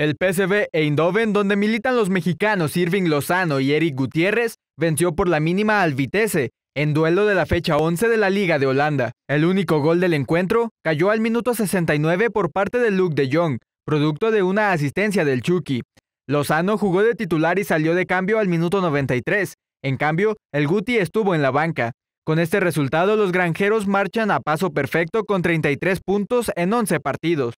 El PSV e Eindhoven, donde militan los mexicanos Irving Lozano y Eric Gutiérrez, venció por la mínima al Vitesse en duelo de la fecha 11 de la Liga de Holanda. El único gol del encuentro cayó al minuto 69 por parte de Luke de Jong, producto de una asistencia del Chucky. Lozano jugó de titular y salió de cambio al minuto 93. En cambio, el Guti estuvo en la banca. Con este resultado, los granjeros marchan a paso perfecto con 33 puntos en 11 partidos.